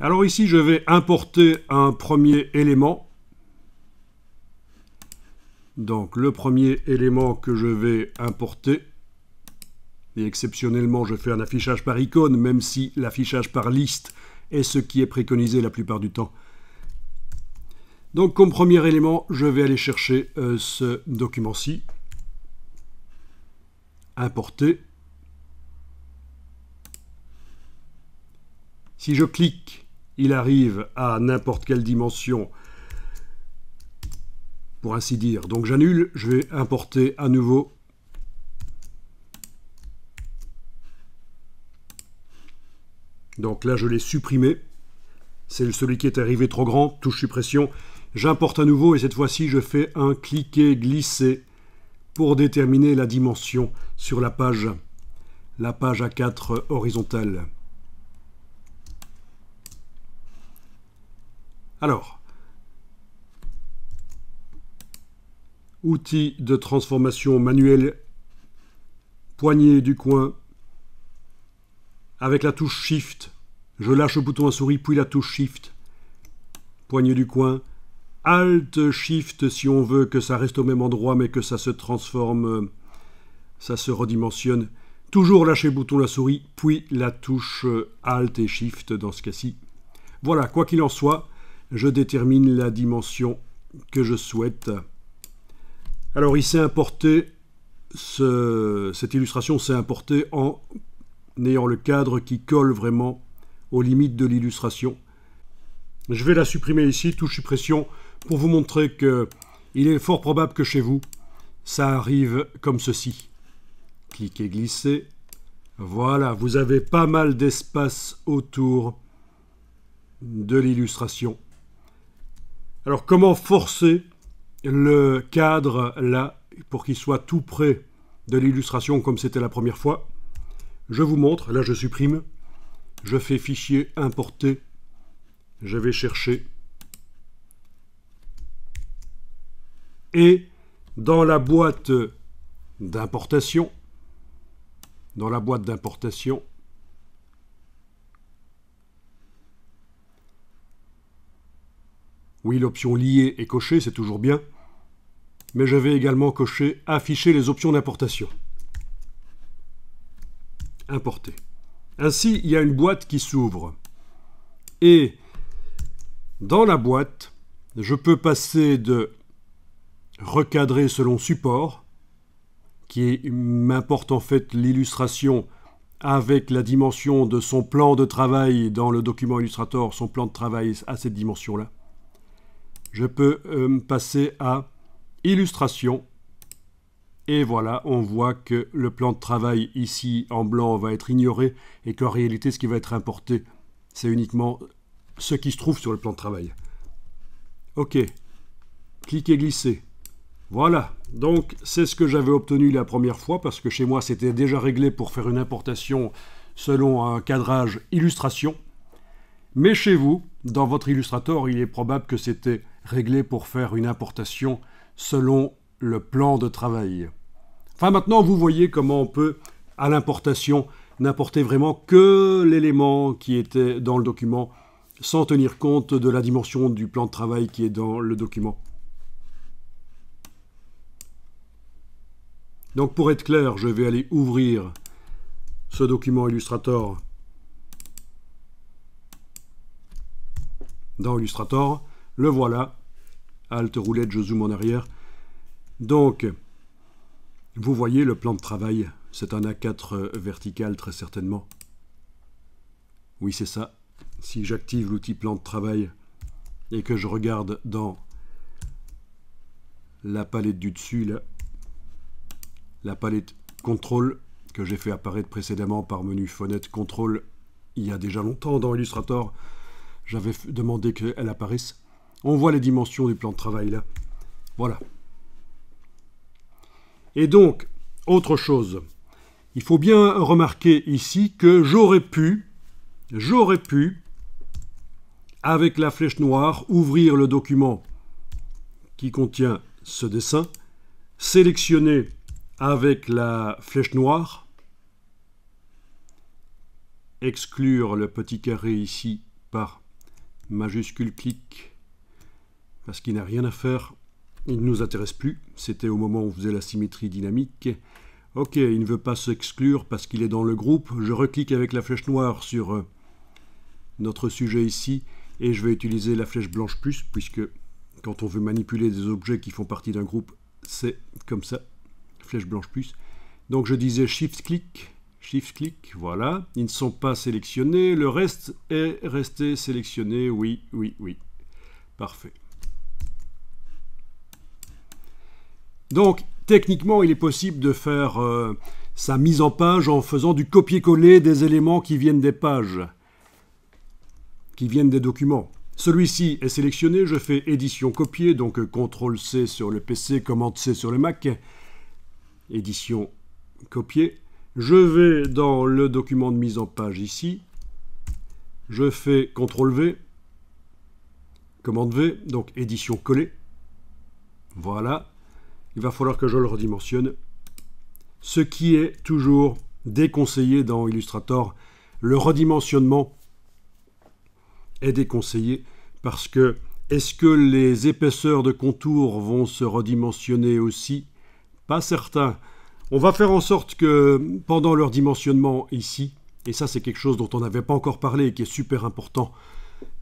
Alors ici, je vais importer un premier élément. Donc le premier élément que je vais importer, et exceptionnellement je fais un affichage par icône, même si l'affichage par liste est ce qui est préconisé la plupart du temps. Donc comme premier élément, je vais aller chercher euh, ce document-ci, importer, Si je clique, il arrive à n'importe quelle dimension, pour ainsi dire. Donc j'annule, je vais importer à nouveau Donc là, je l'ai supprimé. C'est celui qui est arrivé trop grand, touche suppression. J'importe à nouveau et cette fois-ci, je fais un cliquer glisser pour déterminer la dimension sur la page, la page A4 horizontale. Alors, outil de transformation manuel, poignée du coin, avec la touche Shift, je lâche le bouton à souris, puis la touche Shift, poignée du coin, Alt Shift si on veut que ça reste au même endroit mais que ça se transforme, ça se redimensionne. Toujours lâcher le bouton la souris, puis la touche Alt et Shift dans ce cas-ci. Voilà, quoi qu'il en soit, je détermine la dimension que je souhaite. Alors il s'est importé, cette illustration s'est importée en ayant le cadre qui colle vraiment aux limites de l'illustration. Je vais la supprimer ici, touche suppression, pour vous montrer que il est fort probable que chez vous, ça arrive comme ceci. Cliquez, glissez. Voilà, vous avez pas mal d'espace autour de l'illustration. Alors comment forcer le cadre là pour qu'il soit tout près de l'illustration comme c'était la première fois Je vous montre, là je supprime, je fais fichier importer, je vais chercher et dans la boîte d'importation, dans la boîte d'importation, Oui, l'option liée est cochée, c'est toujours bien. Mais je vais également cocher afficher les options d'importation. Importer. Ainsi, il y a une boîte qui s'ouvre. Et dans la boîte, je peux passer de recadrer selon support, qui m'importe en fait l'illustration avec la dimension de son plan de travail dans le document Illustrator, son plan de travail à cette dimension-là je peux euh, passer à illustration. Et voilà, on voit que le plan de travail ici en blanc va être ignoré et qu'en réalité, ce qui va être importé, c'est uniquement ce qui se trouve sur le plan de travail. OK. Cliquez, glisser. Voilà. Donc, c'est ce que j'avais obtenu la première fois parce que chez moi, c'était déjà réglé pour faire une importation selon un cadrage illustration. Mais chez vous, dans votre Illustrator, il est probable que c'était réglé pour faire une importation selon le plan de travail. Enfin, maintenant, vous voyez comment on peut, à l'importation, n'importer vraiment que l'élément qui était dans le document, sans tenir compte de la dimension du plan de travail qui est dans le document. Donc pour être clair, je vais aller ouvrir ce document Illustrator dans Illustrator. Le voilà. Halte roulette, je zoome en arrière. Donc, vous voyez le plan de travail. C'est un A4 vertical, très certainement. Oui, c'est ça. Si j'active l'outil plan de travail et que je regarde dans la palette du dessus, la palette contrôle que j'ai fait apparaître précédemment par menu fenêtre contrôle il y a déjà longtemps dans Illustrator, j'avais demandé qu'elle apparaisse. On voit les dimensions du plan de travail là. Voilà. Et donc, autre chose, il faut bien remarquer ici que j'aurais pu, j'aurais pu, avec la flèche noire, ouvrir le document qui contient ce dessin, sélectionner avec la flèche noire, exclure le petit carré ici par majuscule clic, parce qu'il n'a rien à faire, il ne nous intéresse plus. C'était au moment où on faisait la symétrie dynamique. Ok, il ne veut pas s'exclure parce qu'il est dans le groupe. Je reclique avec la flèche noire sur euh, notre sujet ici et je vais utiliser la flèche blanche plus puisque quand on veut manipuler des objets qui font partie d'un groupe, c'est comme ça, flèche blanche plus. Donc je disais shift-click, shift-click, voilà. Ils ne sont pas sélectionnés, le reste est resté sélectionné, oui, oui, oui. Parfait. Donc, techniquement, il est possible de faire euh, sa mise en page en faisant du copier-coller des éléments qui viennent des pages, qui viennent des documents. Celui-ci est sélectionné, je fais édition copier, donc euh, CTRL-C sur le PC, cmd c sur le Mac, édition copier. Je vais dans le document de mise en page ici, je fais CTRL-V, commande V, donc édition coller. Voilà il va falloir que je le redimensionne. Ce qui est toujours déconseillé dans Illustrator, le redimensionnement est déconseillé parce que est-ce que les épaisseurs de contour vont se redimensionner aussi Pas certain. On va faire en sorte que pendant leur dimensionnement ici, et ça c'est quelque chose dont on n'avait pas encore parlé et qui est super important,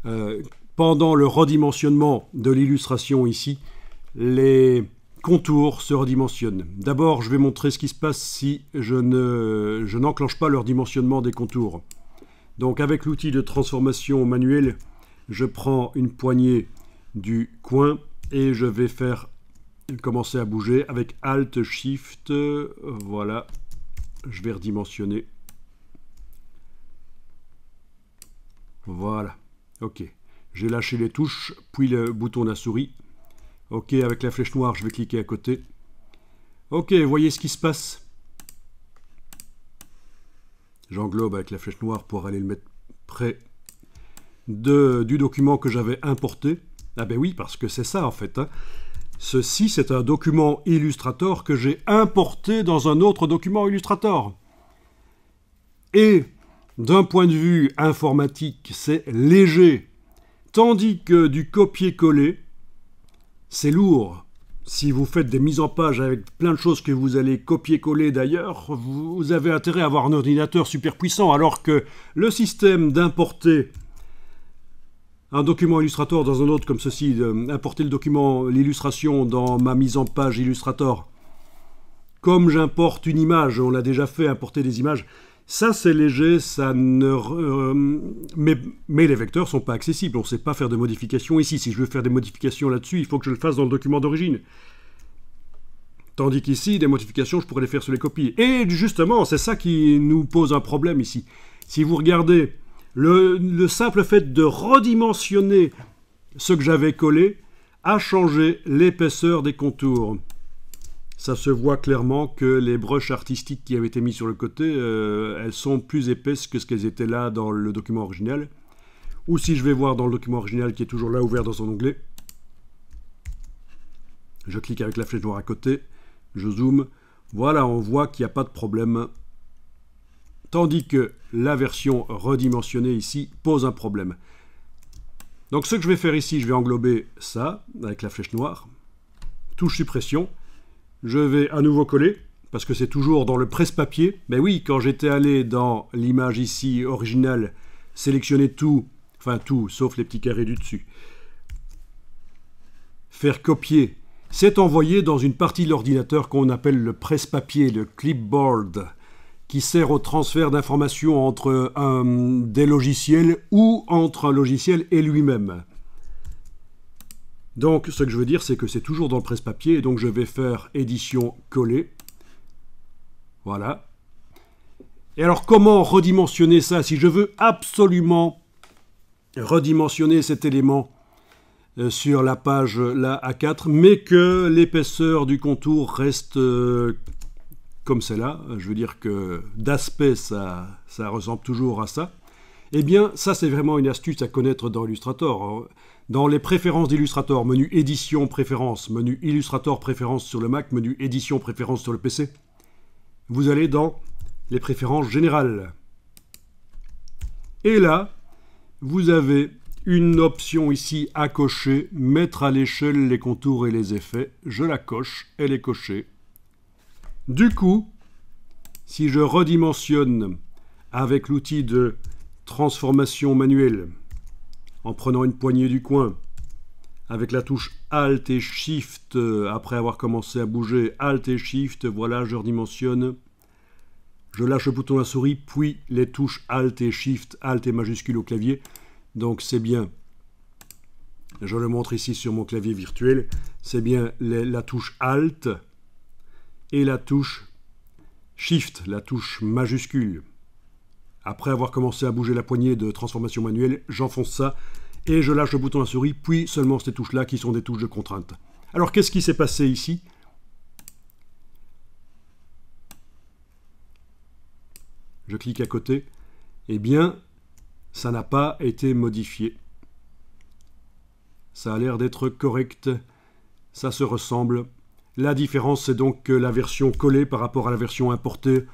euh, pendant le redimensionnement de l'illustration ici, les contours se redimensionnent. D'abord, je vais montrer ce qui se passe si je ne n'enclenche pas le redimensionnement des contours. Donc avec l'outil de transformation manuel je prends une poignée du coin et je vais faire commencer à bouger avec Alt Shift. Voilà, je vais redimensionner. Voilà, ok. J'ai lâché les touches, puis le bouton de la souris. Ok, avec la flèche noire, je vais cliquer à côté. Ok, voyez ce qui se passe. J'englobe avec la flèche noire pour aller le mettre près du document que j'avais importé. Ah ben oui, parce que c'est ça en fait. Hein. Ceci, c'est un document Illustrator que j'ai importé dans un autre document Illustrator. Et d'un point de vue informatique, c'est léger. Tandis que du copier-coller, c'est lourd. Si vous faites des mises en page avec plein de choses que vous allez copier-coller d'ailleurs, vous avez intérêt à avoir un ordinateur super puissant, alors que le système d'importer un document Illustrator dans un autre comme ceci, d'importer le document, l'illustration dans ma mise en page Illustrator, comme j'importe une image, on l'a déjà fait, importer des images, ça, c'est léger, ça ne... Euh, mais, les vecteurs ne sont pas accessibles, on ne sait pas faire de modifications ici. Si je veux faire des modifications là-dessus, il faut que je le fasse dans le document d'origine. Tandis qu'ici, des modifications, je pourrais les faire sur les copies. Et justement, c'est ça qui nous pose un problème ici. Si vous regardez, le simple fait de redimensionner ce que j'avais collé a changé l'épaisseur des contours ça se voit clairement que les broches artistiques qui avaient été mises sur le côté, euh, elles sont plus épaisses que ce qu'elles étaient là dans le document original. Ou si je vais voir dans le document original qui est toujours là, ouvert dans son onglet, je clique avec la flèche noire à côté, je zoome, voilà, on voit qu'il n'y a pas de problème. Tandis que la version redimensionnée ici pose un problème. Donc ce que je vais faire ici, je vais englober ça avec la flèche noire, touche suppression, je vais à nouveau coller, parce que c'est toujours dans le presse-papier. Mais ben oui, quand j'étais allé dans l'image ici originale, sélectionner tout, enfin tout, sauf les petits carrés du dessus, faire copier, c'est envoyé dans une partie de l'ordinateur qu'on appelle le presse-papier, le clipboard, qui sert au transfert d'informations entre euh, des logiciels ou entre un logiciel et lui-même. Donc ce que je veux dire, c'est que c'est toujours dans le presse-papier, donc je vais faire édition coller. Voilà. Et alors comment redimensionner ça Si je veux absolument redimensionner cet élément euh, sur la page euh, là A4, mais que l'épaisseur du contour reste euh, comme celle-là, je veux dire que d'aspect ça, ça ressemble toujours à ça, eh bien ça c'est vraiment une astuce à connaître dans Illustrator. Dans les préférences d'Illustrator, menu édition préférence, menu Illustrator préférence sur le Mac, menu édition préférence sur le PC, vous allez dans les préférences générales. Et là, vous avez une option ici à cocher, mettre à l'échelle les contours et les effets. Je la coche, elle est cochée. Du coup, si je redimensionne avec l'outil de transformation manuelle, en prenant une poignée du coin. Avec la touche Alt et Shift, euh, après avoir commencé à bouger, Alt et Shift, voilà, je redimensionne. Je lâche le bouton à souris, puis les touches Alt et Shift, Alt et majuscule au clavier. Donc c'est bien, je le montre ici sur mon clavier virtuel, c'est bien la touche Alt et la touche Shift, la touche majuscule. Après avoir commencé à bouger la poignée de transformation manuelle, j'enfonce ça et je lâche le bouton à souris, puis seulement ces touches-là qui sont des touches de contrainte. Alors qu'est-ce qui s'est passé ici Je clique à côté. Eh bien, ça n'a pas été modifié. Ça a l'air d'être correct. Ça se ressemble. La différence, c'est donc que la version collée par rapport à la version importée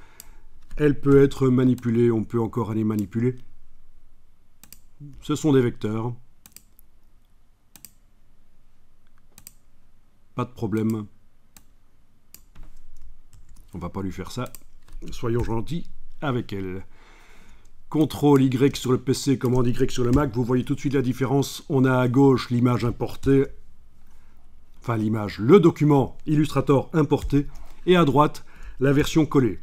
elle peut être manipulée, on peut encore aller manipuler. Ce sont des vecteurs. Pas de problème. On va pas lui faire ça. Soyons gentils avec elle. CTRL Y sur le PC, commande Y sur le Mac, vous voyez tout de suite la différence. On a à gauche l'image importée, enfin l'image, le document Illustrator importé, et à droite la version collée.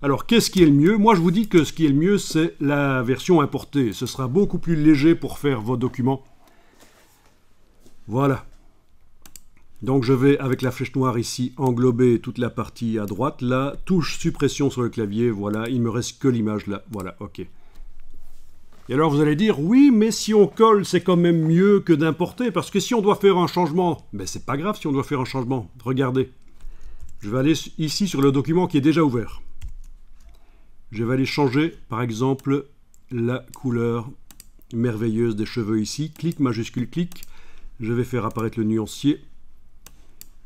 Alors qu'est-ce qui est le mieux Moi je vous dis que ce qui est le mieux c'est la version importée. Ce sera beaucoup plus léger pour faire vos documents. Voilà. Donc je vais avec la flèche noire ici englober toute la partie à droite. Là, touche suppression sur le clavier, voilà, il me reste que l'image là. Voilà, ok. Et alors vous allez dire, oui, mais si on colle, c'est quand même mieux que d'importer, parce que si on doit faire un changement, mais ben, c'est pas grave si on doit faire un changement. Regardez, je vais aller ici sur le document qui est déjà ouvert. Je vais aller changer, par exemple, la couleur merveilleuse des cheveux ici. Clic, majuscule, clic. Je vais faire apparaître le nuancier.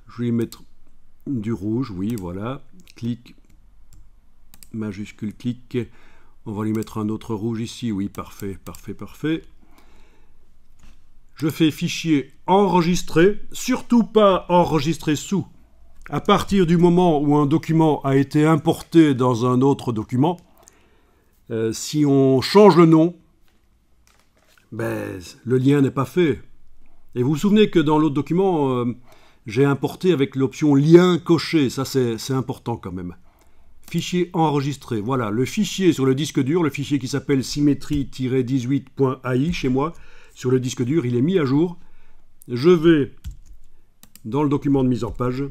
Je vais lui mettre du rouge, oui, voilà. Clic, majuscule, clic. On va lui mettre un autre rouge ici, oui, parfait, parfait, parfait. Je fais fichier enregistrer, surtout pas enregistrer sous à partir du moment où un document a été importé dans un autre document, euh, si on change le nom, ben, le lien n'est pas fait. Et vous vous souvenez que dans l'autre document, euh, j'ai importé avec l'option lien coché, ça c'est important quand même. Fichier enregistré, voilà, le fichier sur le disque dur, le fichier qui s'appelle symétrie-18.ai chez moi, sur le disque dur, il est mis à jour. Je vais dans le document de mise en page,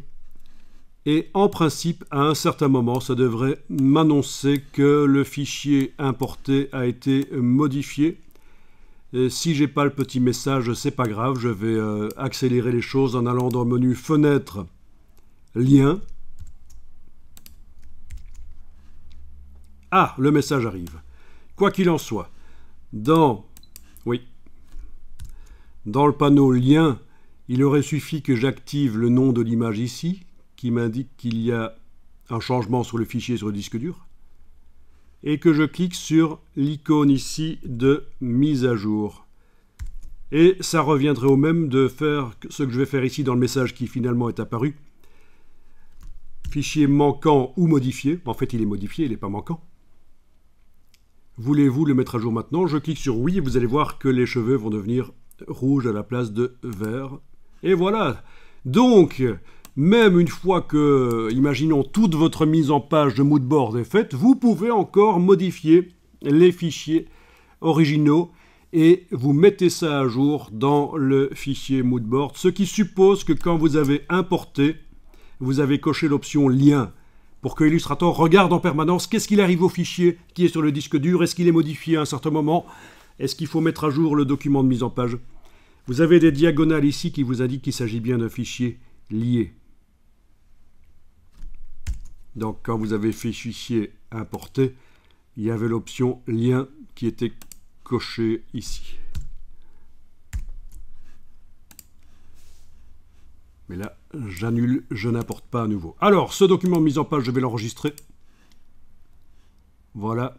et en principe, à un certain moment, ça devrait m'annoncer que le fichier importé a été modifié. Si si j'ai pas le petit message, c'est pas grave, je vais euh, accélérer les choses en allant dans le menu fenêtre lien. Ah, le message arrive. Quoi qu'il en soit, dans oui, dans le panneau lien, il aurait suffi que j'active le nom de l'image ici, qui m'indique qu'il y a un changement sur le fichier sur le disque dur et que je clique sur l'icône ici de mise à jour. Et ça reviendrait au même de faire ce que je vais faire ici dans le message qui finalement est apparu. Fichier manquant ou modifié. En fait, il est modifié, il n'est pas manquant. Voulez-vous le mettre à jour maintenant Je clique sur oui et vous allez voir que les cheveux vont devenir rouges à la place de vert. Et voilà Donc, même une fois que, imaginons, toute votre mise en page de moodboard est faite, vous pouvez encore modifier les fichiers originaux et vous mettez ça à jour dans le fichier moodboard, ce qui suppose que quand vous avez importé, vous avez coché l'option lien pour que Illustrator regarde en permanence qu'est-ce qu'il arrive au fichier qui est sur le disque dur, est-ce qu'il est modifié à un certain moment, est-ce qu'il faut mettre à jour le document de mise en page. Vous avez des diagonales ici qui vous indiquent qu'il s'agit bien d'un fichier lié. Donc quand vous avez fait fichier importer, il y avait l'option lien qui était cochée ici. Mais là, j'annule, je n'importe pas à nouveau. Alors, ce document mise en page, je vais l'enregistrer. Voilà.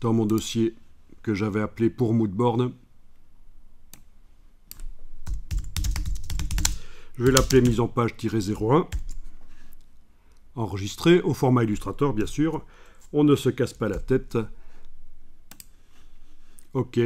Dans mon dossier que j'avais appelé pour Moodborne. Je vais l'appeler mise en page-01 enregistré au format Illustrator, bien sûr. On ne se casse pas la tête. OK,